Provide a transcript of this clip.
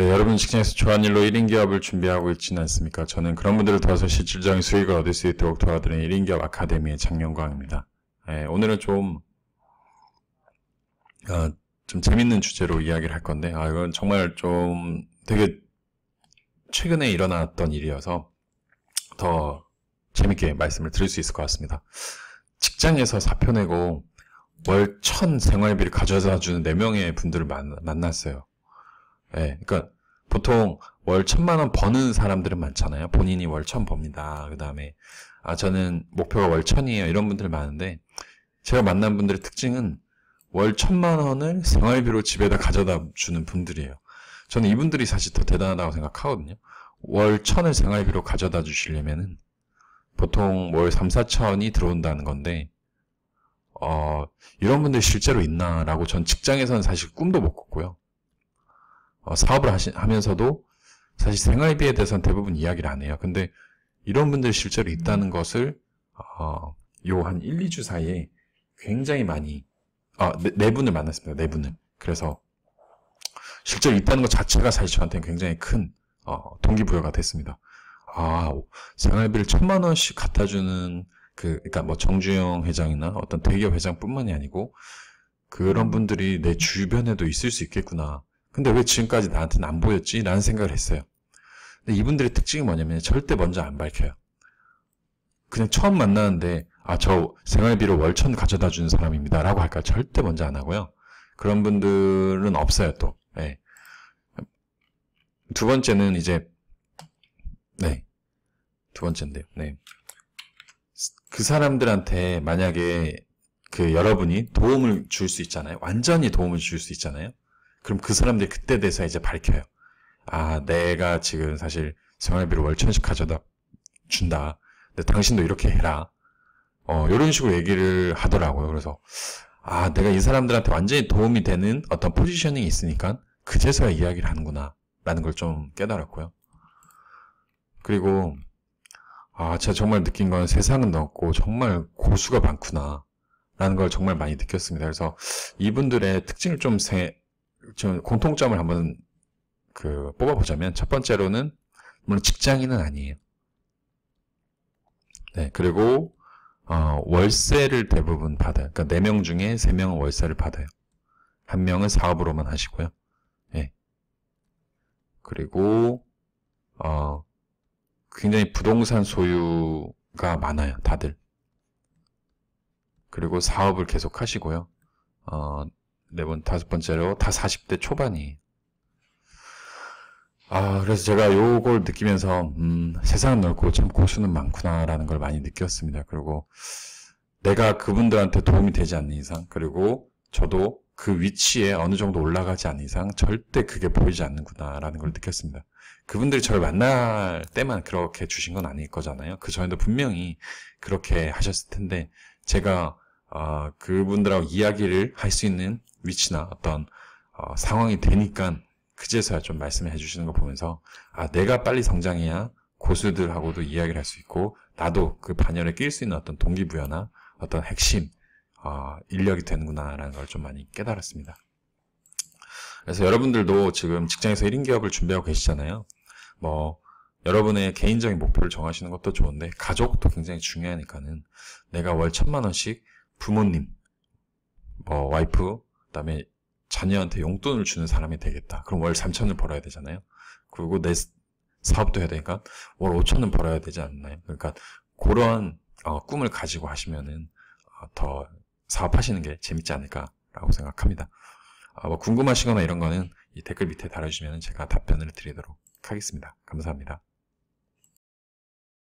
네, 여러분 직장에서 좋아하는 일로 1인 기업을 준비하고 있지는 않습니까? 저는 그런 분들을 도와서 실질적인 수익을 얻을 수 있도록 도와드리는 1인 기업 아카데미의 장영광입니다. 네, 오늘은 좀, 어, 좀 재밌는 주제로 이야기를 할 건데, 아, 이건 정말 좀 되게 최근에 일어났던 일이어서 더 재밌게 말씀을 드릴 수 있을 것 같습니다. 직장에서 사표 내고 월천 생활비를 가져다 주는 4명의 분들을 만, 만났어요. 예, 그러니까 보통 월 천만 원 버는 사람들은 많잖아요. 본인이 월천 법니다. 그 다음에 아 저는 목표가 월 천이에요. 이런 분들 많은데 제가 만난 분들의 특징은 월 천만 원을 생활비로 집에다 가져다 주는 분들이에요. 저는 이분들이 사실 더 대단하다고 생각하거든요. 월 천을 생활비로 가져다 주시려면은 보통 월 3, 4천이 들어온다는 건데, 어, 이런 분들 실제로 있나라고 전 직장에서는 사실 꿈도 못 꿨고요. 어, 사업을 하시, 하면서도 사실 생활비에 대해서는 대부분 이야기를 안 해요. 근데 이런 분들 이 실제로 있다는 음. 것을 어, 요 한 1, 2주 사이에 굉장히 많이 아, 네, 네 분을 만났습니다. 네 분을. 그래서 실제로 있다는 것 자체가 사실 저한테는 굉장히 큰 어, 동기부여가 됐습니다. 아, 생활비를 천만 원씩 갖다 주는 그 그러니까 뭐 정주영 회장이나 어떤 대기업 회장뿐만이 아니고 그런 음. 분들이 내 주변에도 있을 수 있겠구나. 근데 왜 지금까지 나한테는 안 보였지? 라는 생각을 했어요. 근데 이분들의 특징이 뭐냐면 절대 먼저 안 밝혀요. 그냥 처음 만나는데 아, 저 생활비로 월천 가져다 주는 사람입니다. 라고 할까? 절대 먼저 안 하고요. 그런 분들은 없어요, 또. 네. 두 번째는 이제, 네. 두 번째인데요. 네. 그 사람들한테 만약에 그 여러분이 도움을 줄 수 있잖아요. 완전히 도움을 줄 수 있잖아요. 그럼 그 사람들이 그때 돼서 이제 밝혀요. 아, 내가 지금 사실 생활비를월 천씩 가져다 준다. 근데 당신도 이렇게 해라. 어, 이런 식으로 얘기를 하더라고요. 그래서 아, 내가 이 사람들한테 완전히 도움이 되는 어떤 포지셔닝이 있으니까 그제서야 이야기를 하는구나. 라는 걸 좀 깨달았고요. 그리고 아, 제가 정말 느낀 건 세상은 넓고 정말 고수가 많구나. 라는 걸 정말 많이 느꼈습니다. 그래서 이분들의 특징을 좀 세, 저 공통점을 한번 그 뽑아보자면 첫 번째로는 물론 직장인은 아니에요. 네, 그리고 어, 월세를 대부분 받아요. 그러니까 네 명 중에 3명은 월세를 받아요. 1 명은 사업으로만 하시고요. 예. 그리고 어, 굉장히 부동산 소유가 많아요. 다들. 그리고 사업을 계속 하시고요. 어, 네 번, 다섯 번째로 다 40대 초반이. 아, 그래서 제가 요걸 느끼면서, 음, 세상은 넓고 참 고수는 많구나라는 걸 많이 느꼈습니다. 그리고 내가 그분들한테 도움이 되지 않는 이상, 그리고 저도 그 위치에 어느 정도 올라가지 않는 이상 절대 그게 보이지 않는구나라는 걸 느꼈습니다. 그분들이 저를 만날 때만 그렇게 주신 건 아닐 거잖아요. 그 전에도 분명히 그렇게 하셨을 텐데 제가 어, 그분들하고 이야기를 할 수 있는 위치나 어떤 어, 상황이 되니까 그제서야 좀 말씀해 주시는 거 보면서 아 내가 빨리 성장해야 고수들하고도 이야기를 할 수 있고 나도 그 반열에 낄 수 있는 어떤 동기부여나 어떤 핵심 어, 인력이 되는구나라는 걸 좀 많이 깨달았습니다. 그래서 여러분들도 지금 직장에서 1인 기업을 준비하고 계시잖아요. 뭐 여러분의 개인적인 목표를 정하시는 것도 좋은데 가족도 굉장히 중요하니까는 내가 월 천만 원씩 부모님, 뭐 와이프, 그다음에 자녀한테 용돈을 주는 사람이 되겠다. 그럼 월 3천을 벌어야 되잖아요. 그리고 내 사업도 해야 되니까 월 5천은 벌어야 되지 않나요? 그러니까 그런 어, 꿈을 가지고 하시면은 어, 더 사업하시는 게 재밌지 않을까라고 생각합니다. 어, 뭐 궁금하시거나 이런 거는 이 댓글 밑에 달아주시면 제가 답변을 드리도록 하겠습니다. 감사합니다.